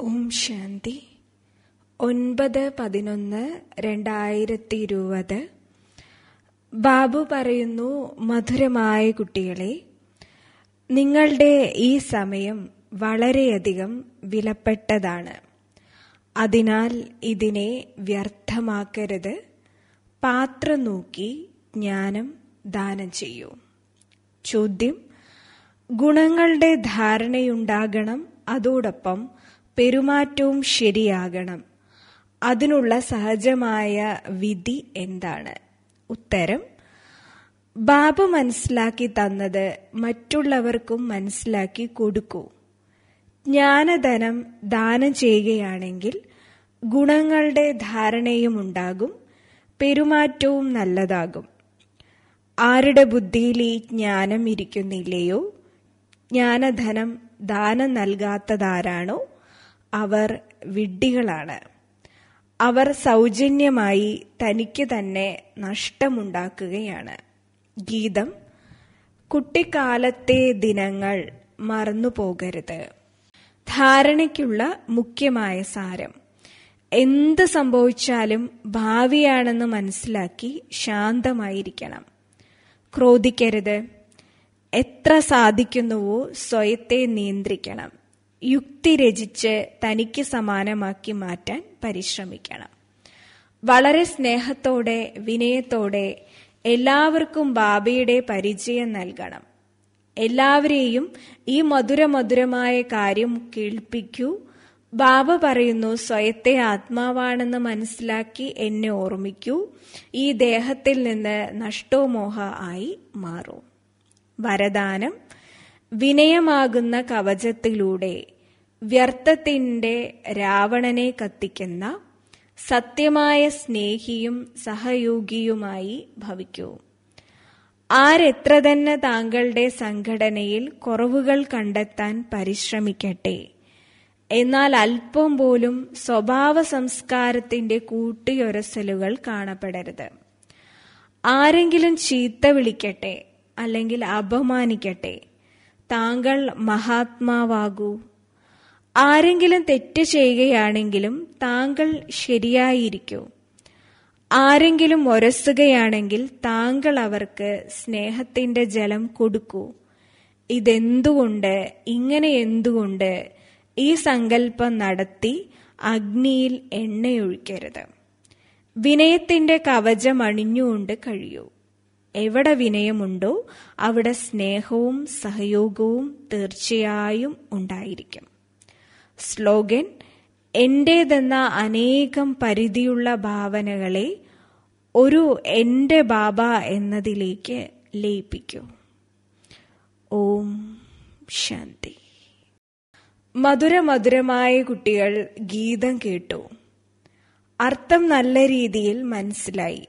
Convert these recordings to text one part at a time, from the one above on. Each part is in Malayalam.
ഓം ശാന്തി ഒൻപത് പതിനൊന്ന് രണ്ടായിരത്തി ഇരുപത് ബാബു പറയുന്നു മധുരമായ കുട്ടികളെ നിങ്ങളുടെ ഈ സമയം വളരെയധികം വിലപ്പെട്ടതാണ് അതിനാൽ ഇതിനെ വ്യർത്ഥമാക്കരുത് പാത്രം നോക്കി ജ്ഞാനം ദാനം ചെയ്യൂ ചോദ്യം ഗുണങ്ങളുടെ ധാരണയുണ്ടാകണം അതോടൊപ്പം പെരുമാറ്റവും ശരിയാകണം അതിനുള്ള സഹജമായ വിധി എന്താണ് ഉത്തരം ബാബു മനസ്സിലാക്കി തന്നത് മറ്റുള്ളവർക്കും മനസ്സിലാക്കി കൊടുക്കൂ ജ്ഞാനധനം ദാനം ചെയ്യുകയാണെങ്കിൽ ഗുണങ്ങളുടെ ധാരണയും ഉണ്ടാകും പെരുമാറ്റവും നല്ലതാകും ആരുടെ ബുദ്ധിയിൽ ഈ ജ്ഞാനം ഇരിക്കുന്നില്ലയോ ജ്ഞാനധനം ദാനം നൽകാത്തതാരാണോ അവർ വിഡ്ഢികളാണ് അവർ സൗജന്യമായി തനിക്ക് തന്നെ നഷ്ടമുണ്ടാക്കുകയാണ് ഗീതം കുട്ടിക്കാലത്തെ ദിനങ്ങൾ മറന്നു പോകരുത് ധാരണയ്ക്കുള്ള മുഖ്യമായ സാരം എന്ത് സംഭവിച്ചാലും ഭാവിയാണെന്ന് മനസ്സിലാക്കി ശാന്തമായിരിക്കണം ക്രോധിക്കരുത് എത്ര സാധിക്കുന്നുവോ സ്വയത്തെ നിയന്ത്രിക്കണം യുക്തി രചിച്ച് തനിക്ക് സമാനമാക്കി മാറ്റാൻ പരിശ്രമിക്കണം വളരെ സ്നേഹത്തോടെ വിനയത്തോടെ എല്ലാവർക്കും ബാബയുടെ പരിചയം നൽകണം എല്ലാവരെയും ഈ മധുരമധുരമായ കാര്യം കേൾപ്പിക്കൂ ബാബ പറയുന്നു സ്വയത്തെ ആത്മാവാണെന്ന് മനസ്സിലാക്കി എന്നെ ഓർമ്മിക്കൂ ഈ ദേഹത്തിൽ നിന്ന് നഷ്ടോമോഹ ആയി മാറും വരദാനം വിനയമാകുന്ന കവചത്തിലൂടെ വ്യർത്ഥത്തിൻ്റെ രാവണനെ കത്തിക്കുന്ന സത്യമായ സ്നേഹിയും സഹയോഗിയുമായി ഭവിക്കൂ ആരെത്ര തന്നെ താങ്കളുടെ സംഘടനയിൽ കുറവുകൾ കണ്ടെത്താൻ പരിശ്രമിക്കട്ടെ എന്നാൽ അല്പം പോലും സ്വഭാവ സംസ്കാരത്തിന്റെ കൂട്ടിയൊരസലുകൾ കാണപ്പെടരുത് ആരെങ്കിലും ചീത്ത വിളിക്കട്ടെ അല്ലെങ്കിൽ അപമാനിക്കട്ടെ താങ്കൾ മഹാത്മാവാകൂ ആരെങ്കിലും തെറ്റ് ചെയ്യുകയാണെങ്കിലും താങ്കൾ ശരിയായിരിക്കൂ ആരെങ്കിലും ഒരസുകയാണെങ്കിൽ താങ്കൾ അവർക്ക് സ്നേഹത്തിൻ്റെ ജലം കൊടുക്കൂ ഇതെന്തുകൊണ്ട് ഇങ്ങനെ എന്തുകൊണ്ട് ഈ സങ്കല്പം നടത്തി അഗ്നിയിൽ എണ്ണയൊഴിക്കരുത് വിനയത്തിൻ്റെ കവചം അണിഞ്ഞുകൊണ്ട് കഴിയൂ എവിടെ വിനയമുണ്ടോ അവിടെ സ്നേഹവും സഹയോഗവും തീർച്ചയായും ഉണ്ടായിരിക്കും സ്ലോഗൻ എന്റേതെന്ന അനേകം പരിധിയുള്ള ഭാവനകളെ ഒരു എൻ്റെ ബാബ എന്നതിലേക്ക് ലയിപ്പിക്കൂ ഓം ശാന്തി മധുര മധുരമായ കുട്ടികൾ ഗീതം കേട്ടു അർത്ഥം നല്ല രീതിയിൽ മനസ്സിലായി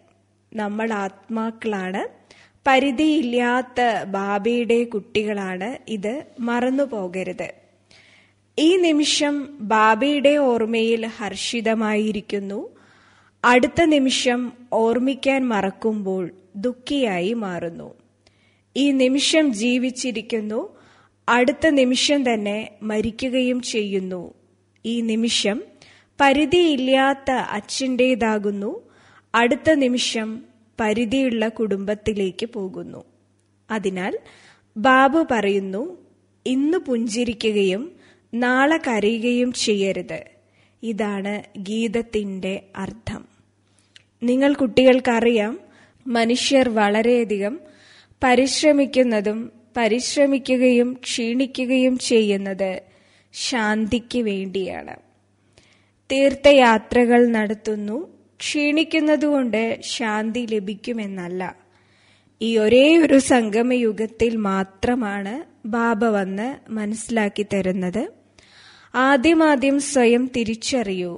നമ്മൾ ആത്മാക്കളാണ് പരിധിയില്ലാത്ത ബാബയുടെ കുട്ടികളാണ് ഇത് മറന്നു പോകരുത് ഈ നിമിഷം ബാബയുടെ ഓർമ്മയിൽ ഹർഷിതമായിരിക്കുന്നു അടുത്ത നിമിഷം ഓർമ്മിക്കാൻ മറക്കുമ്പോൾ ദുഃഖിയായി മാറുന്നു ഈ നിമിഷം ജീവിച്ചിരിക്കുന്നു അടുത്ത നിമിഷം തന്നെ മരിക്കുകയും ചെയ്യുന്നു ഈ നിമിഷം പരിധിയില്ലാത്ത അച്ഛൻ്റെതാകുന്നു അടുത്ത നിമിഷം പരിധിയുള്ള കുടുംബത്തിലേക്ക് പോകുന്നു അതിനാൽ ബാബു പറയുന്നു ഇന്ന് പുഞ്ചിരിക്കുകയും നാളെ കരയുകയും ചെയ്യരുത് ഇതാണ് ഗീതത്തിൻ്റെ അർത്ഥം നിങ്ങൾ കുട്ടികൾക്കറിയാം മനുഷ്യർ വളരെയധികം പരിശ്രമിക്കുന്നതും പരിശ്രമിക്കുകയും ക്ഷീണിക്കുകയും ചെയ്യുന്നത് ശാന്തിക്ക് വേണ്ടിയാണ് തീർത്ഥയാത്രകൾ നടത്തുന്നു ക്ഷീണിക്കുന്നതുകൊണ്ട് ശാന്തി ലഭിക്കുമെന്നല്ല ഈ ഒരേ ഒരു സംഗമയുഗത്തിൽ മാത്രമാണ് ബാബ വന്ന് മനസ്സിലാക്കി തരുന്നത് ആദ്യമാദ്യം സ്വയം തിരിച്ചറിയൂ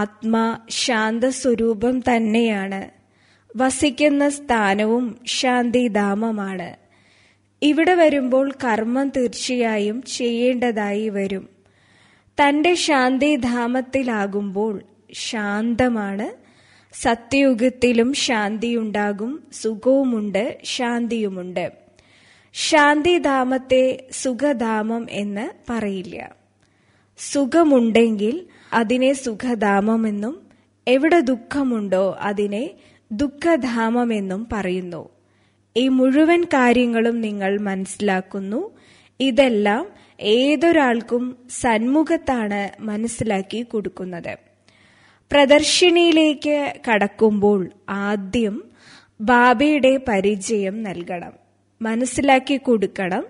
ആത്മാ ശാന്ത സ്വരൂപം തന്നെയാണ് വസിക്കുന്ന സ്ഥാനവും ശാന്തിധാമമാണ് ഇവിടെ വരുമ്പോൾ കർമ്മം തീർച്ചയായും ചെയ്യേണ്ടതായി വരും തന്റെ ശാന്തിധാമത്തിലാകുമ്പോൾ ശാന്തമാണ് സത്യയുഗത്തിലും ശാന്തിയുണ്ടാകും സുഖവുമുണ്ട് ശാന്തിയുമുണ്ട് ശാന്തിധാമത്തെ സുഖധാമം എന്ന് പറയില്ല സുഖമുണ്ടെങ്കിൽ അതിനെ സുഖധാമമെന്നും എവിടെ ദുഃഖമുണ്ടോ അതിനെ ദുഃഖധാമമെന്നും പറയുന്നു ഈ മുഴുവൻ കാര്യങ്ങളും നിങ്ങൾ മനസ്സിലാക്കുന്നു ഇതെല്ലാം ഏതൊരാൾക്കും സന്മുഖത്താണ് മനസ്സിലാക്കി കൊടുക്കുന്നത് പ്രദർശിനിയിലേക്ക് കടക്കുമ്പോൾ ആദ്യം ബാബയുടെ പരിചയം നൽകണം മനസ്സിലാക്കി കൊടുക്കണം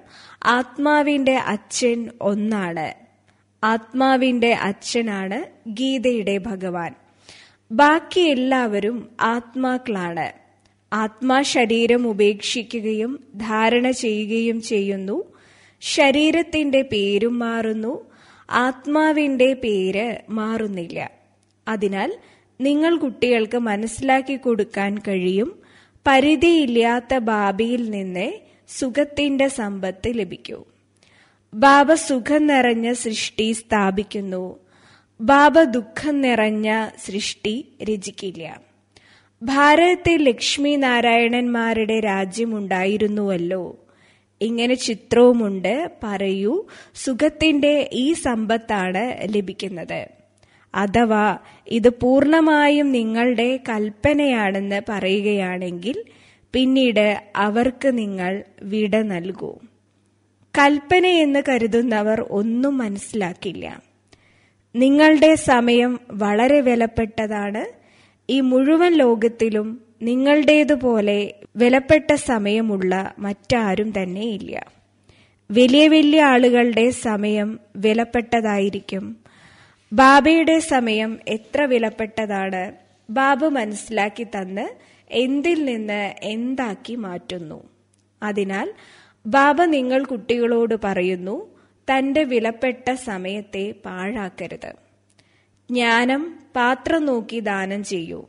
ആത്മാവിന്റെ അച്ഛൻ ഒന്നാണ് ആത്മാവിന്റെ അച്ഛനാണ് ഗീതയുടെ ഭഗവാൻ ബാക്കി എല്ലാവരും ആത്മാക്കളാണ് ആത്മാ ശരീരം ഉപേക്ഷിക്കുകയും ധാരണ ചെയ്യുകയും ചെയ്യുന്നു ശരീരത്തിന്റെ പേരും മാറുന്നു ആത്മാവിന്റെ പേര് മാറുന്നില്ല അതിനാൽ നിങ്ങൾ കുട്ടികൾക്ക് മനസ്സിലാക്കി കൊടുക്കാൻ കഴിയും പരിധിയില്ലാത്ത ബാബയിൽ നിന്ന് സുഖത്തിന്റെ സമ്പത്ത് ലഭിക്കൂ ബാബ സുഖം നിറഞ്ഞ സൃഷ്ടി സ്ഥാപിക്കുന്നു ബാബ ദുഃഖം നിറഞ്ഞ സൃഷ്ടി രചിക്കില്ല ഭാരതത്തെ ലക്ഷ്മി നാരായണന്മാരുടെ രാജ്യമുണ്ടായിരുന്നുവല്ലോ ഇങ്ങനെ ചിത്രവുമുണ്ട് പറയൂ സുഖത്തിന്റെ ഈ സമ്പത്താണ് ലഭിക്കുന്നത് അഥവാ ഇത് പൂർണമായും നിങ്ങളുടെ കൽപ്പനയാണെന്ന് പറയുകയാണെങ്കിൽ പിന്നീട് അവർക്ക് നിങ്ങൾ വിട നൽകൂ കൽപ്പനയെന്ന് കരുതുന്നവർ ഒന്നും മനസ്സിലാക്കില്ല നിങ്ങളുടെ സമയം വളരെ വിലപ്പെട്ടതാണ് ഈ മുഴുവൻ ലോകത്തിലും നിങ്ങളുടേതുപോലെ വിലപ്പെട്ട സമയമുള്ള മറ്റാരും തന്നെ ഇല്ല വലിയ വലിയ ആളുകളുടെ സമയം വിലപ്പെട്ടതായിരിക്കും ബാബയുടെ സമയം എത്ര വിലപ്പെട്ടതാണ് ബാബു മനസ്സിലാക്കി തന്ന് എന്തിൽ നിന്ന് എന്താക്കി മാറ്റുന്നു അതിനാൽ ബാബ നിങ്ങൾ കുട്ടികളോട് പറയുന്നു തന്റെ വിലപ്പെട്ട സമയത്തെ പാഴാക്കരുത് ജ്ഞാനം പാത്രം നോക്കി ദാനം ചെയ്യൂ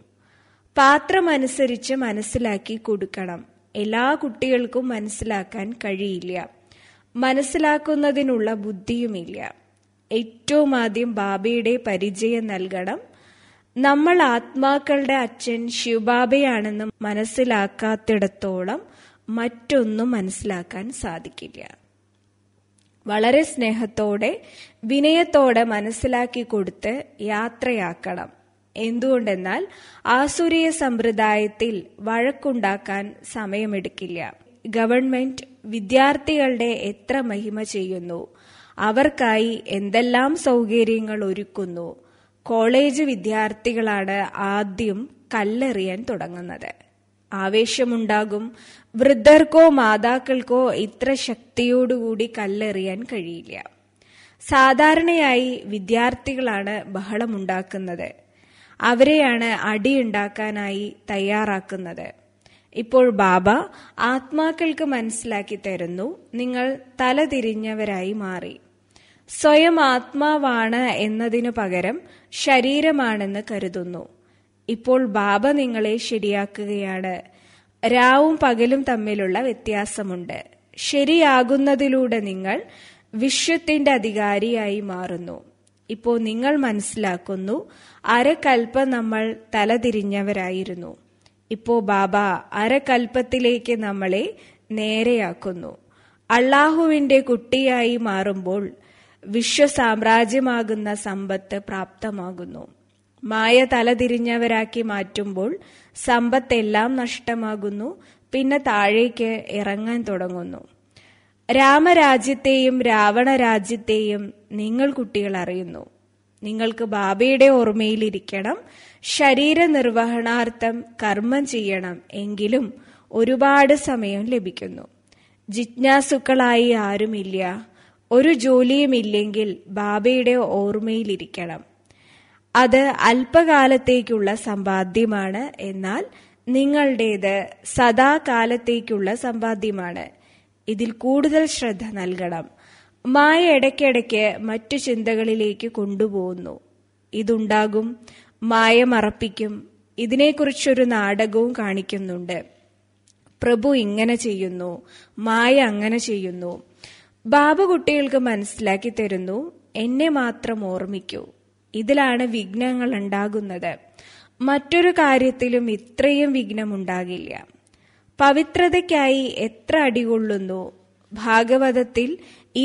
പാത്രമനുസരിച്ച് മനസ്സിലാക്കി കൊടുക്കണം എല്ലാ കുട്ടികൾക്കും മനസ്സിലാക്കാൻ കഴിയില്ല മനസ്സിലാക്കുന്നതിനുള്ള ബുദ്ധിയുമില്ല ഏറ്റവും ആദ്യം ബാബയുടെ പരിചയം നൽകണം നമ്മൾ ആത്മാക്കളുടെ അച്ഛൻ ശിവബാബയാണെന്ന് മനസ്സിലാക്കാത്തിടത്തോളം മറ്റൊന്നും മനസ്സിലാക്കാൻ സാധിക്കില്ല വളരെ സ്നേഹത്തോടെ വിനയത്തോടെ മനസ്സിലാക്കി കൊടുത്ത് യാത്രയാക്കണം എന്തുകൊണ്ടെന്നാൽ ആസുരീയ സമ്പ്രദായത്തിൽ വഴക്കുണ്ടാക്കാൻ സമയമെടുക്കില്ല ഗവൺമെന്റ് വിദ്യാർത്ഥികളുടെ എത്ര മഹിമ ചെയ്യുന്നു അവർക്കായി എന്തെല്ലാം സൗകര്യങ്ങൾ ഒരുക്കുന്നു കോളേജ് വിദ്യാർത്ഥികളാണ് ആദ്യം കല്ലെറിയാൻ തുടങ്ങുന്നത് ആവേശമുണ്ടാകും വൃദ്ധർക്കോ മാതാക്കൾക്കോ ഇത്ര ശക്തിയോടുകൂടി കല്ലെറിയാൻ കഴിയില്ല സാധാരണയായി വിദ്യാർത്ഥികളാണ് ബഹളമുണ്ടാക്കുന്നത് അവരെയാണ് അടിയുണ്ടാക്കാനായി തയ്യാറാക്കുന്നത് ഇപ്പോൾ ബാബ ആത്മാക്കൾക്ക് മനസ്സിലാക്കി തരുന്നു നിങ്ങൾ തലതിരിഞ്ഞവരായി മാറി സ്വയം ആത്മാവാണ് എന്നതിനു പകരം ശരീരമാണെന്ന് കരുതുന്നു ഇപ്പോൾ ബാബ നിങ്ങളെ ശരിയാക്കുകയാണ് രാവും പകലും തമ്മിലുള്ള വ്യത്യാസമുണ്ട് ശരിയാകുന്നതിലൂടെ നിങ്ങൾ വിശ്വത്തിന്റെ അധികാരിയായി മാറുന്നു ഇപ്പോൾ നിങ്ങൾ മനസ്സിലാക്കുന്നു അരക്കൽപ്പം നമ്മൾ തലതിരിഞ്ഞവരായിരുന്നു ഇപ്പോ ബാബ അരക്കൽപ്പത്തിലേക്ക് നമ്മളെ നേരെയാക്കുന്നു അള്ളാഹുവിന്റെ കുട്ടിയായി മാറുമ്പോൾ വിശ്വസാമ്രാജ്യമാകുന്ന സമ്പത്ത് പ്രാപ്തമാകുന്നു മായ തലതിരിഞ്ഞവരാക്കി മാറ്റുമ്പോൾ സമ്പത്തെല്ലാം നഷ്ടമാകുന്നു പിന്നെ താഴേക്ക് ഇറങ്ങാൻ തുടങ്ങുന്നു രാമരാജ്യത്തെയും രാവണരാജ്യത്തെയും നിങ്ങൾ കുട്ടികൾ അറിയുന്നു നിങ്ങൾക്ക് ബാബയുടെ ഓർമ്മയിലിരിക്കണം ശരീര നിർവഹണാർത്ഥം കർമ്മം ചെയ്യണം എങ്കിലും ഒരുപാട് സമയം ലഭിക്കുന്നു ജിജ്ഞാസുക്കളായി ആരുമില്ല ഒരു ജോലിയുമില്ലെങ്കിൽ ബാബയുടെ ഓർമ്മയിലിരിക്കണം അത് അല്പകാലത്തേക്കുള്ള സമ്പാദ്യമാണ് എന്നാൽ നിങ്ങളുടേത് സദാകാലത്തേക്കുള്ള സമ്പാദ്യമാണ് ഇതിൽ കൂടുതൽ ശ്രദ്ധ നൽകണം മായ ഇടയ്ക്കിടയ്ക്ക് മറ്റു ചിന്തകളിലേക്ക് കൊണ്ടുപോകുന്നു ഇതുണ്ടാകും മായ മറപ്പിക്കും ഇതിനെക്കുറിച്ചൊരു നാടകവും കാണിക്കുന്നുണ്ട് പ്രഭു ഇങ്ങനെ ചെയ്യുന്നു മായ അങ്ങനെ ചെയ്യുന്നു ബാബ കുട്ടികൾക്ക് മനസ്സിലാക്കി തരുന്നു എന്നെ മാത്രം ഓർമ്മിക്കൂ ഇതിലാണ് വിഘ്നങ്ങൾ ഉണ്ടാകുന്നത് മറ്റൊരു കാര്യത്തിലും ഇത്രയും ഉണ്ടാകില്ല പവിത്രതയ്ക്കായി എത്ര അടികൊള്ളുന്നു ഭാഗവതത്തിൽ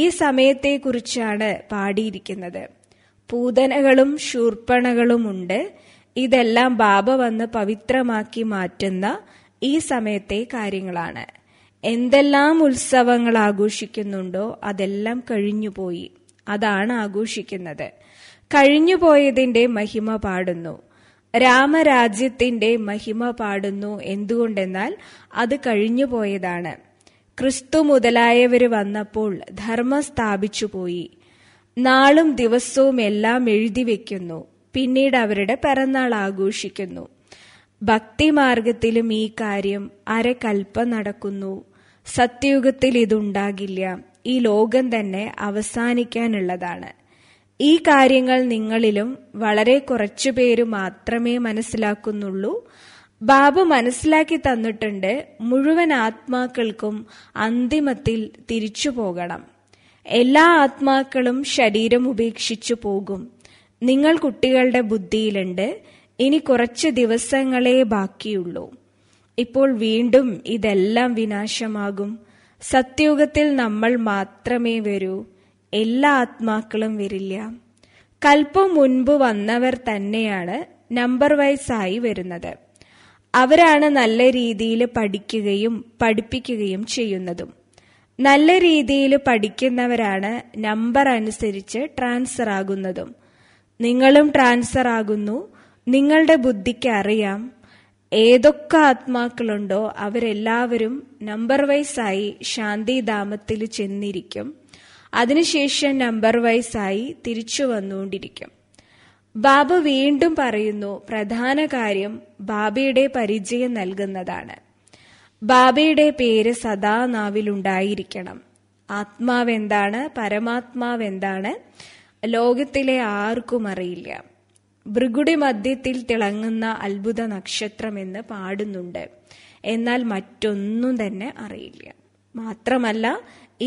ഈ സമയത്തെക്കുറിച്ചാണ് പാടിയിരിക്കുന്നത് പൂതനകളും ശൂർപ്പണകളും ഉണ്ട് ഇതെല്ലാം ബാബ വന്ന് പവിത്രമാക്കി മാറ്റുന്ന ഈ സമയത്തെ കാര്യങ്ങളാണ് എന്തെല്ലാം ഉത്സവങ്ങൾ ആഘോഷിക്കുന്നുണ്ടോ അതെല്ലാം കഴിഞ്ഞുപോയി അതാണ് ആഘോഷിക്കുന്നത് കഴിഞ്ഞുപോയതിന്റെ മഹിമ പാടുന്നു രാമരാജ്യത്തിന്റെ മഹിമ പാടുന്നു എന്തുകൊണ്ടെന്നാൽ അത് കഴിഞ്ഞുപോയതാണ് ക്രിസ്തു മുതലായവർ വന്നപ്പോൾ ധർമ്മം സ്ഥാപിച്ചു പോയി നാളും ദിവസവും എല്ലാം എഴുതി വയ്ക്കുന്നു പിന്നീട് അവരുടെ പിറന്നാൾ ആഘോഷിക്കുന്നു ഭക്തിമാർഗത്തിലും ഈ കാര്യം അരകൽപ്പം നടക്കുന്നു സത്യയുഗത്തിൽ ഇതുണ്ടാകില്ല ഈ ലോകം തന്നെ അവസാനിക്കാനുള്ളതാണ് ഈ കാര്യങ്ങൾ നിങ്ങളിലും വളരെ കുറച്ചു പേര് മാത്രമേ മനസ്സിലാക്കുന്നുള്ളൂ ബാബു മനസ്സിലാക്കി തന്നിട്ടുണ്ട് മുഴുവൻ ആത്മാക്കൾക്കും അന്തിമത്തിൽ തിരിച്ചു പോകണം എല്ലാ ആത്മാക്കളും ശരീരം ഉപേക്ഷിച്ചു പോകും നിങ്ങൾ കുട്ടികളുടെ ബുദ്ധിയിലുണ്ട് ഇനി കുറച്ച് ദിവസങ്ങളേ ബാക്കിയുള്ളൂ ഇപ്പോൾ വീണ്ടും ഇതെല്ലാം വിനാശമാകും സത്യുഗത്തിൽ നമ്മൾ മാത്രമേ വരൂ എല്ലാ ആത്മാക്കളും വരില്ല കൽപ്പം മുൻപ് വന്നവർ തന്നെയാണ് നമ്പർ വൈസായി വരുന്നത് അവരാണ് നല്ല രീതിയിൽ പഠിക്കുകയും പഠിപ്പിക്കുകയും ചെയ്യുന്നതും നല്ല രീതിയിൽ പഠിക്കുന്നവരാണ് നമ്പർ അനുസരിച്ച് ട്രാൻസ്ഫർ ആകുന്നതും നിങ്ങളും ട്രാൻസ്ഫർ ആകുന്നു നിങ്ങളുടെ ബുദ്ധിക്ക് അറിയാം ഏതൊക്കെ ആത്മാക്കളുണ്ടോ അവരെല്ലാവരും നമ്പർ വൈസ് ശാന്തി ധാമത്തിൽ ചെന്നിരിക്കും അതിനുശേഷം നമ്പർ വൈസ് ആയി തിരിച്ചു വന്നുകൊണ്ടിരിക്കും ബാബ വീണ്ടും പറയുന്നു പ്രധാന കാര്യം ബാബയുടെ പരിചയം നൽകുന്നതാണ് ബാബയുടെ പേര് സദാ ഉണ്ടായിരിക്കണം ആത്മാവെന്താണ് പരമാത്മാവെന്താണ് ലോകത്തിലെ ആർക്കും അറിയില്ല ഭൃഗുടി മധ്യത്തിൽ തിളങ്ങുന്ന അത്ഭുത നക്ഷത്രമെന്ന് പാടുന്നുണ്ട് എന്നാൽ മറ്റൊന്നും തന്നെ അറിയില്ല മാത്രമല്ല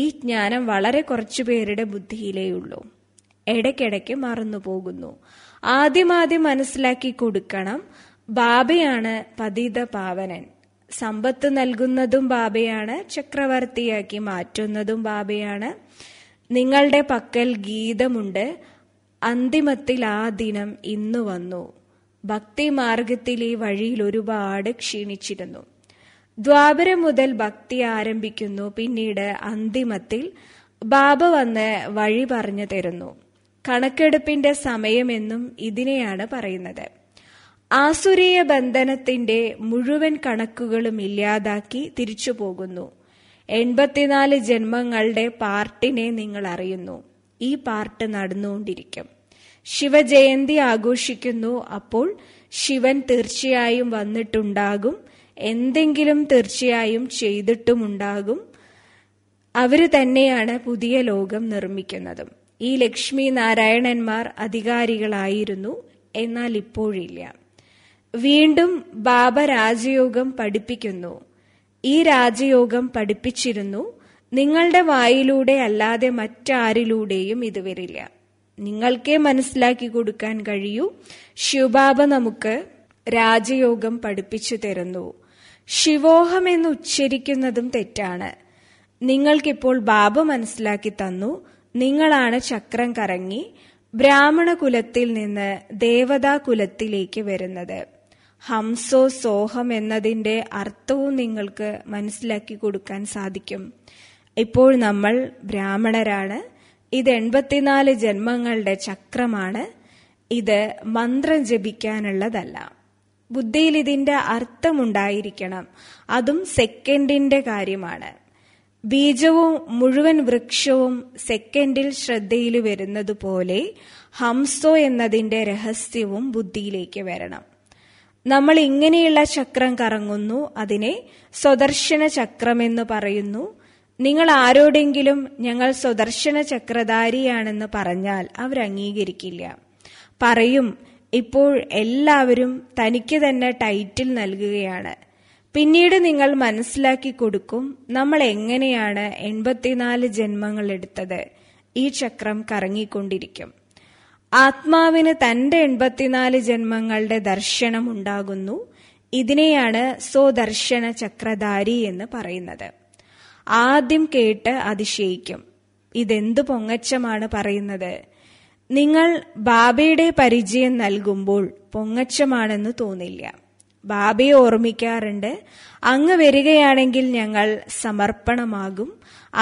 ഈ ജ്ഞാനം വളരെ കുറച്ചു പേരുടെ ബുദ്ധിയിലേയുള്ളൂ ഇടയ്ക്കിടയ്ക്ക് മറന്നുപോകുന്നു ആദ്യമാദ്യം മനസ്സിലാക്കി കൊടുക്കണം ബാബയാണ് പതിത പാവനൻ സമ്പത്ത് നൽകുന്നതും ബാബയാണ് ചക്രവർത്തിയാക്കി മാറ്റുന്നതും ബാബയാണ് നിങ്ങളുടെ പക്കൽ ഗീതമുണ്ട് അന്തിമത്തിൽ ആ ദിനം ഇന്നു വന്നു ഈ വഴിയിൽ ഒരുപാട് ക്ഷീണിച്ചിരുന്നു ദ്വാപരം മുതൽ ഭക്തി ആരംഭിക്കുന്നു പിന്നീട് അന്തിമത്തിൽ ബാബ വന്ന് വഴി പറഞ്ഞു തരുന്നു കണക്കെടുപ്പിന്റെ സമയമെന്നും ഇതിനെയാണ് പറയുന്നത് ആസുരീയ ബന്ധനത്തിന്റെ മുഴുവൻ കണക്കുകളും ഇല്ലാതാക്കി തിരിച്ചു പോകുന്നു എൺപത്തിനാല് ജന്മങ്ങളുടെ പാർട്ടിനെ നിങ്ങൾ അറിയുന്നു ഈ പാർട്ട് നടന്നുകൊണ്ടിരിക്കും ശിവജയന്തി ആഘോഷിക്കുന്നു അപ്പോൾ ശിവൻ തീർച്ചയായും വന്നിട്ടുണ്ടാകും എന്തെങ്കിലും തീർച്ചയായും ചെയ്തിട്ടുമുണ്ടാകും അവർ തന്നെയാണ് പുതിയ ലോകം നിർമ്മിക്കുന്നതും ഈ ലക്ഷ്മി നാരായണന്മാർ അധികാരികളായിരുന്നു എന്നാൽ ഇപ്പോഴില്ല വീണ്ടും ബാബ രാജയോഗം പഠിപ്പിക്കുന്നു ഈ രാജയോഗം പഠിപ്പിച്ചിരുന്നു നിങ്ങളുടെ വായിലൂടെ അല്ലാതെ മറ്റാരിലൂടെയും ഇത് വരില്ല നിങ്ങൾക്കേ മനസ്സിലാക്കി കൊടുക്കാൻ കഴിയൂ ശിവബാബ നമുക്ക് രാജയോഗം പഠിപ്പിച്ചു തരുന്നു ശിവോഹം എന്ന് ഉച്ചരിക്കുന്നതും തെറ്റാണ് നിങ്ങൾക്കിപ്പോൾ ബാബ മനസ്സിലാക്കി തന്നു നിങ്ങളാണ് ചക്രം കറങ്ങി ബ്രാഹ്മണ കുലത്തിൽ നിന്ന് ദേവതാ കുലത്തിലേക്ക് വരുന്നത് ഹംസോ സോഹം എന്നതിന്റെ അർത്ഥവും നിങ്ങൾക്ക് മനസ്സിലാക്കി കൊടുക്കാൻ സാധിക്കും ഇപ്പോൾ നമ്മൾ ബ്രാഹ്മണരാണ് ഇത് എൺപത്തിനാല് ജന്മങ്ങളുടെ ചക്രമാണ് ഇത് മന്ത്രം ജപിക്കാനുള്ളതല്ല ബുദ്ധിയിൽ ഇതിന്റെ അർത്ഥമുണ്ടായിരിക്കണം അതും സെക്കൻഡിന്റെ കാര്യമാണ് ബീജവും മുഴുവൻ വൃക്ഷവും സെക്കൻഡിൽ ശ്രദ്ധയിൽ വരുന്നത് പോലെ ഹംസോ എന്നതിന്റെ രഹസ്യവും ബുദ്ധിയിലേക്ക് വരണം നമ്മൾ ഇങ്ങനെയുള്ള ചക്രം കറങ്ങുന്നു അതിനെ സ്വദർശന എന്ന് പറയുന്നു നിങ്ങൾ ആരോടെങ്കിലും ഞങ്ങൾ സുദർശന ചക്രധാരിയാണെന്ന് പറഞ്ഞാൽ അവർ അംഗീകരിക്കില്ല പറയും ഇപ്പോൾ എല്ലാവരും തനിക്ക് തന്നെ ടൈറ്റിൽ നൽകുകയാണ് പിന്നീട് നിങ്ങൾ മനസ്സിലാക്കി കൊടുക്കും നമ്മൾ എങ്ങനെയാണ് എൺപത്തിനാല് ജന്മങ്ങൾ എടുത്തത് ഈ ചക്രം കറങ്ങിക്കൊണ്ടിരിക്കും ആത്മാവിന് തന്റെ എൺപത്തിനാല് ജന്മങ്ങളുടെ ദർശനം ഉണ്ടാകുന്നു ഇതിനെയാണ് സ്വദർശന ചക്രധാരി എന്ന് പറയുന്നത് ആദ്യം കേട്ട് അതിശയിക്കും ഇതെന്തു പൊങ്ങച്ചമാണ് പറയുന്നത് നിങ്ങൾ ബാബയുടെ പരിചയം നൽകുമ്പോൾ പൊങ്ങച്ചമാണെന്ന് തോന്നില്ല ബാബയെ ഓർമ്മിക്കാറുണ്ട് അങ്ങ് വരികയാണെങ്കിൽ ഞങ്ങൾ സമർപ്പണമാകും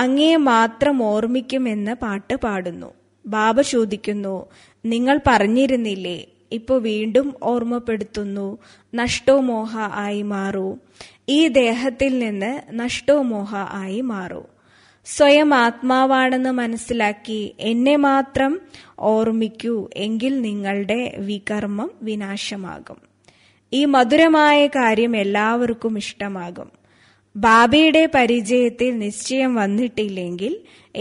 അങ്ങയെ മാത്രം ഓർമ്മിക്കുമെന്ന് പാട്ട് പാടുന്നു ബാബ ചോദിക്കുന്നു നിങ്ങൾ പറഞ്ഞിരുന്നില്ലേ ഇപ്പോൾ വീണ്ടും ഓർമ്മപ്പെടുത്തുന്നു നഷ്ടോമോഹ ആയി മാറൂ ഈ ദേഹത്തിൽ നിന്ന് നഷ്ടോമോഹ ആയി മാറൂ സ്വയം ആത്മാവാണെന്ന് മനസ്സിലാക്കി എന്നെ മാത്രം ഓർമ്മിക്കൂ എങ്കിൽ നിങ്ങളുടെ വികർമ്മം വിനാശമാകും ഈ മധുരമായ കാര്യം എല്ലാവർക്കും ഇഷ്ടമാകും ബാബയുടെ പരിചയത്തിൽ നിശ്ചയം വന്നിട്ടില്ലെങ്കിൽ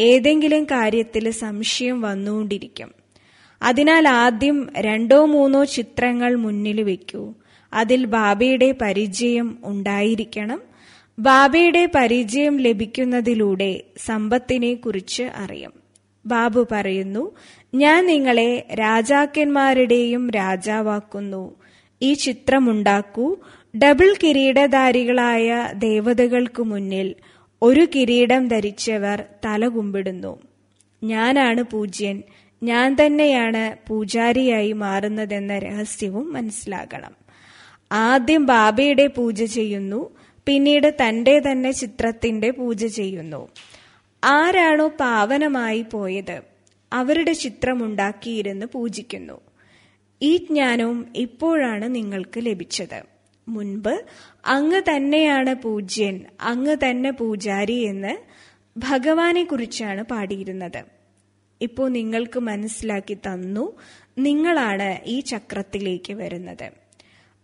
ഏതെങ്കിലും കാര്യത്തിൽ സംശയം വന്നുകൊണ്ടിരിക്കും അതിനാൽ ആദ്യം രണ്ടോ മൂന്നോ ചിത്രങ്ങൾ മുന്നിൽ വെക്കൂ അതിൽ ബാബയുടെ പരിചയം ഉണ്ടായിരിക്കണം ബാബയുടെ പരിചയം ലഭിക്കുന്നതിലൂടെ സമ്പത്തിനെ കുറിച്ച് അറിയും ബാബു പറയുന്നു ഞാൻ നിങ്ങളെ രാജാക്കന്മാരുടെയും രാജാവാക്കുന്നു ഈ ചിത്രമുണ്ടാക്കൂ ഡബിൾ കിരീടധാരികളായ ദേവതകൾക്കു മുന്നിൽ ഒരു കിരീടം ധരിച്ചവർ തലകുമ്പിടുന്നു ഞാനാണ് പൂജ്യൻ ഞാൻ തന്നെയാണ് പൂജാരിയായി മാറുന്നതെന്ന രഹസ്യവും മനസ്സിലാകണം ആദ്യം ബാബയുടെ പൂജ ചെയ്യുന്നു പിന്നീട് തന്റെ തന്നെ ചിത്രത്തിന്റെ പൂജ ചെയ്യുന്നു ആരാണോ പാവനമായി പോയത് അവരുടെ ചിത്രമുണ്ടാക്കിയിരുന്ന് പൂജിക്കുന്നു ഈ ജ്ഞാനവും ഇപ്പോഴാണ് നിങ്ങൾക്ക് ലഭിച്ചത് മുൻപ് അങ്ങ് തന്നെയാണ് പൂജ്യൻ അങ്ങ് തന്നെ പൂജാരി എന്ന് ഭഗവാനെ കുറിച്ചാണ് പാടിയിരുന്നത് ഇപ്പോൾ നിങ്ങൾക്ക് മനസ്സിലാക്കി തന്നു നിങ്ങളാണ് ഈ ചക്രത്തിലേക്ക് വരുന്നത്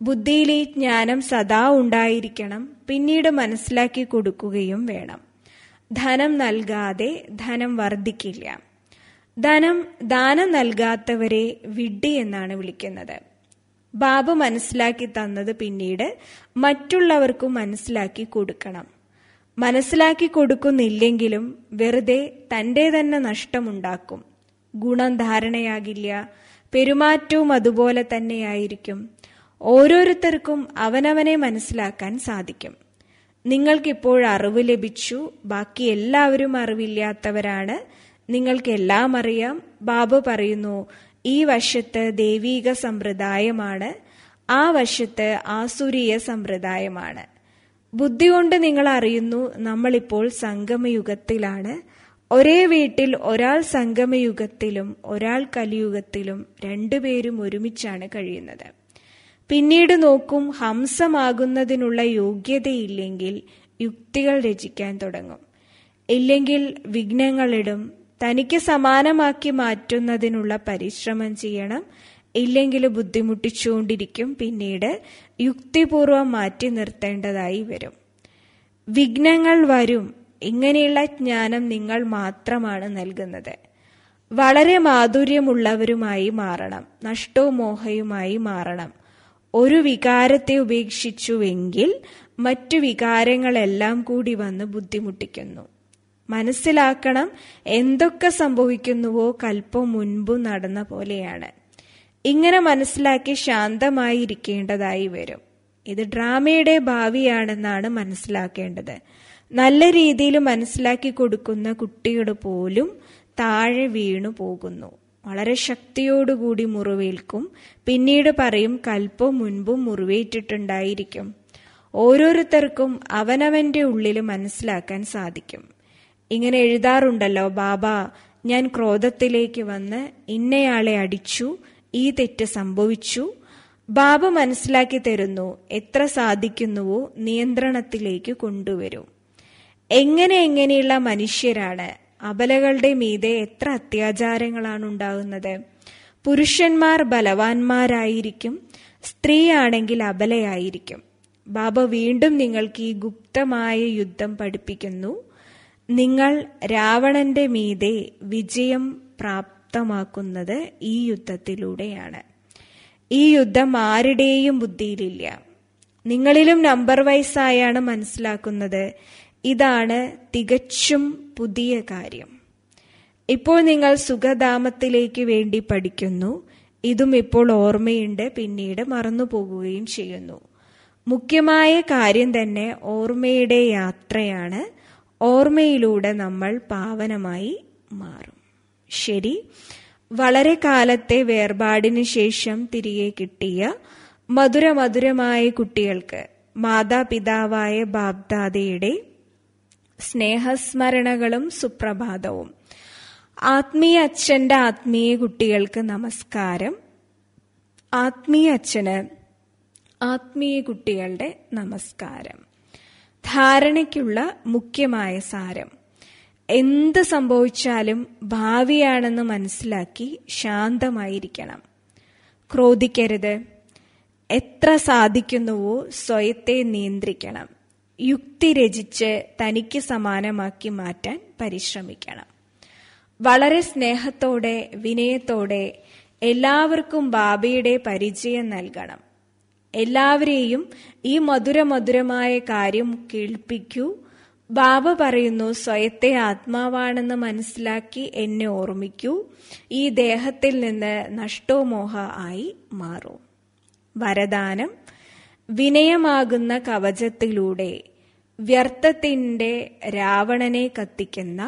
ബുദ്ധിയിലെ ജ്ഞാനം സദാ ഉണ്ടായിരിക്കണം പിന്നീട് മനസ്സിലാക്കി കൊടുക്കുകയും വേണം ധനം നൽകാതെ ധനം വർദ്ധിക്കില്ല ധനം ദാനം നൽകാത്തവരെ വിഡ്ഢി എന്നാണ് വിളിക്കുന്നത് ബാബു മനസ്സിലാക്കി തന്നത് പിന്നീട് മറ്റുള്ളവർക്കും മനസ്സിലാക്കി കൊടുക്കണം മനസ്സിലാക്കി കൊടുക്കുന്നില്ലെങ്കിലും വെറുതെ തൻ്റെ തന്നെ നഷ്ടമുണ്ടാക്കും ഗുണം ധാരണയാകില്ല പെരുമാറ്റവും അതുപോലെ തന്നെയായിരിക്കും ഓരോരുത്തർക്കും അവനവനെ മനസ്സിലാക്കാൻ സാധിക്കും നിങ്ങൾക്കിപ്പോൾ അറിവ് ലഭിച്ചു ബാക്കി എല്ലാവരും അറിവില്ലാത്തവരാണ് നിങ്ങൾക്ക് എല്ലാം അറിയാം ബാബു പറയുന്നു ഈ വശത്ത് ദൈവീക സമ്പ്രദായമാണ് ആ വശത്ത് ആസുരീയ സമ്പ്രദായമാണ് ബുദ്ധി കൊണ്ട് നിങ്ങൾ അറിയുന്നു നമ്മളിപ്പോൾ സംഗമയുഗത്തിലാണ് ഒരേ വീട്ടിൽ ഒരാൾ സംഗമയുഗത്തിലും ഒരാൾ കലിയുഗത്തിലും രണ്ടുപേരും ഒരുമിച്ചാണ് കഴിയുന്നത് പിന്നീട് നോക്കും ഹംസമാകുന്നതിനുള്ള യോഗ്യതയില്ലെങ്കിൽ യുക്തികൾ രചിക്കാൻ തുടങ്ങും ഇല്ലെങ്കിൽ വിഘ്നങ്ങളിടും തനിക്ക് സമാനമാക്കി മാറ്റുന്നതിനുള്ള പരിശ്രമം ചെയ്യണം ഇല്ലെങ്കിൽ ബുദ്ധിമുട്ടിച്ചുകൊണ്ടിരിക്കും പിന്നീട് യുക്തിപൂർവം മാറ്റി നിർത്തേണ്ടതായി വരും വിഘ്നങ്ങൾ വരും ഇങ്ങനെയുള്ള ജ്ഞാനം നിങ്ങൾ മാത്രമാണ് നൽകുന്നത് വളരെ മാധുര്യമുള്ളവരുമായി മാറണം നഷ്ടവും മോഹയുമായി മാറണം ഒരു വികാരത്തെ ഉപേക്ഷിച്ചുവെങ്കിൽ മറ്റു വികാരങ്ങളെല്ലാം കൂടി വന്ന് ബുദ്ധിമുട്ടിക്കുന്നു മനസ്സിലാക്കണം എന്തൊക്കെ സംഭവിക്കുന്നുവോ കൽപ്പം മുൻപ് നടന്ന പോലെയാണ് ഇങ്ങനെ മനസ്സിലാക്കി ശാന്തമായിരിക്കേണ്ടതായി വരും ഇത് ഡ്രാമയുടെ ഭാവിയാണെന്നാണ് മനസ്സിലാക്കേണ്ടത് നല്ല രീതിയിൽ മനസ്സിലാക്കി കൊടുക്കുന്ന കുട്ടികൾ പോലും താഴെ വീണു പോകുന്നു വളരെ ശക്തിയോടുകൂടി മുറിവേൽക്കും പിന്നീട് പറയും കൽപ്പോ മുൻപും മുറിവേറ്റിട്ടുണ്ടായിരിക്കും ഓരോരുത്തർക്കും അവനവന്റെ ഉള്ളിൽ മനസ്സിലാക്കാൻ സാധിക്കും ഇങ്ങനെ എഴുതാറുണ്ടല്ലോ ബാബ ഞാൻ ക്രോധത്തിലേക്ക് വന്ന് ഇന്നയാളെ അടിച്ചു ഈ തെറ്റ് സംഭവിച്ചു ബാബ മനസ്സിലാക്കി തരുന്നു എത്ര സാധിക്കുന്നുവോ നിയന്ത്രണത്തിലേക്ക് കൊണ്ടുവരും എങ്ങനെ എങ്ങനെയുള്ള മനുഷ്യരാണ് അബലകളുടെ മീതെ എത്ര അത്യാചാരങ്ങളാണ് ഉണ്ടാകുന്നത് പുരുഷന്മാർ ബലവാന്മാരായിരിക്കും സ്ത്രീയാണെങ്കിൽ അബലയായിരിക്കും ബാബ വീണ്ടും നിങ്ങൾക്ക് ഈ ഗുപ്തമായ യുദ്ധം പഠിപ്പിക്കുന്നു നിങ്ങൾ രാവണന്റെ മീതെ വിജയം പ്രാപ്തമാക്കുന്നത് ഈ യുദ്ധത്തിലൂടെയാണ് ഈ യുദ്ധം ആരുടെയും ബുദ്ധിയിലില്ല നിങ്ങളിലും നമ്പർ വൈസായാണ് മനസ്സിലാക്കുന്നത് ഇതാണ് തികച്ചും പുതിയ കാര്യം ഇപ്പോൾ നിങ്ങൾ സുഖധാമത്തിലേക്ക് വേണ്ടി പഠിക്കുന്നു ഇതും ഇപ്പോൾ ഓർമ്മയുണ്ട് പിന്നീട് മറന്നു പോകുകയും ചെയ്യുന്നു മുഖ്യമായ കാര്യം തന്നെ ഓർമ്മയുടെ യാത്രയാണ് ഓർമ്മയിലൂടെ നമ്മൾ പാവനമായി മാറും ശരി വളരെ കാലത്തെ വേർപാടിന് ശേഷം തിരികെ കിട്ടിയ മധുരമധുരമായ കുട്ടികൾക്ക് മാതാപിതാവായ ബാബ്ദാദയുടെ സ്നേഹസ്മരണകളും സുപ്രഭാതവും ആത്മീയ അച്ഛൻ്റെ ആത്മീയ കുട്ടികൾക്ക് നമസ്കാരം ആത്മീയ അച്ഛന് ആത്മീയ കുട്ടികളുടെ നമസ്കാരം ധാരണയ്ക്കുള്ള മുഖ്യമായ സാരം എന്ത് സംഭവിച്ചാലും ഭാവിയാണെന്ന് മനസ്സിലാക്കി ശാന്തമായിരിക്കണം ക്രോധിക്കരുത് എത്ര സാധിക്കുന്നുവോ സ്വയത്തെ നിയന്ത്രിക്കണം യുക്തി രചിച്ച് തനിക്ക് സമാനമാക്കി മാറ്റാൻ പരിശ്രമിക്കണം വളരെ സ്നേഹത്തോടെ വിനയത്തോടെ എല്ലാവർക്കും ബാബയുടെ പരിചയം നൽകണം എല്ലാവരെയും ഈ മധുരമധുരമായ കാര്യം കേൾപ്പിക്കൂ ബാബ പറയുന്നു സ്വയത്തെ ആത്മാവാണെന്ന് മനസ്സിലാക്കി എന്നെ ഓർമ്മിക്കൂ ഈ ദേഹത്തിൽ നിന്ന് നഷ്ടോമോഹ ആയി മാറൂ വരദാനം വിനയമാകുന്ന കവചത്തിലൂടെ വ്യർത്ഥത്തിൻ്റെ രാവണനെ കത്തിക്കുന്ന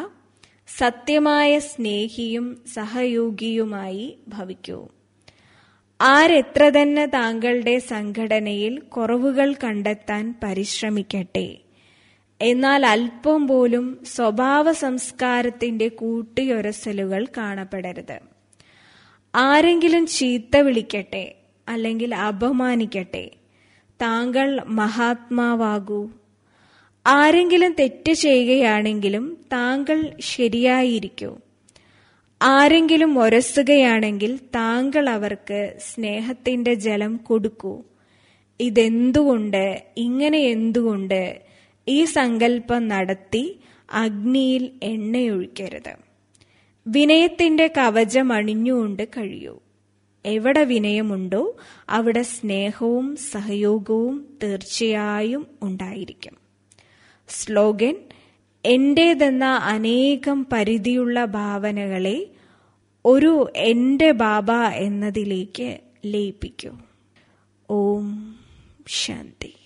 സത്യമായ സ്നേഹിയും സഹയോഗിയുമായി ഭവിക്കൂ ആരെത്ര തന്നെ താങ്കളുടെ സംഘടനയിൽ കുറവുകൾ കണ്ടെത്താൻ പരിശ്രമിക്കട്ടെ എന്നാൽ അല്പം പോലും സ്വഭാവ സംസ്കാരത്തിന്റെ കൂട്ടിയൊരസലുകൾ കാണപ്പെടരുത് ആരെങ്കിലും ചീത്ത വിളിക്കട്ടെ അല്ലെങ്കിൽ അപമാനിക്കട്ടെ താങ്കൾ മഹാത്മാവാകൂ ആരെങ്കിലും തെറ്റ് ചെയ്യുകയാണെങ്കിലും താങ്കൾ ശരിയായിരിക്കൂ ആരെങ്കിലും ഒരസുകയാണെങ്കിൽ താങ്കൾ അവർക്ക് സ്നേഹത്തിന്റെ ജലം കൊടുക്കൂ ഇതെന്തുകൊണ്ട് ഇങ്ങനെ എന്തുകൊണ്ട് ഈ സങ്കല്പം നടത്തി അഗ്നിയിൽ എണ്ണയൊഴിക്കരുത് വിനയത്തിന്റെ കവചം അണിഞ്ഞുകൊണ്ട് കഴിയൂ എവിടെ വിനയമുണ്ടോ അവിടെ സ്നേഹവും സഹയോഗവും തീർച്ചയായും ഉണ്ടായിരിക്കും സ്ലോഗൻ എന്റേതെന്ന അനേകം പരിധിയുള്ള ഭാവനകളെ ഒരു എന്റെ ബാബ എന്നതിലേക്ക് ലയിപ്പിക്കൂ ഓം ശാന്തി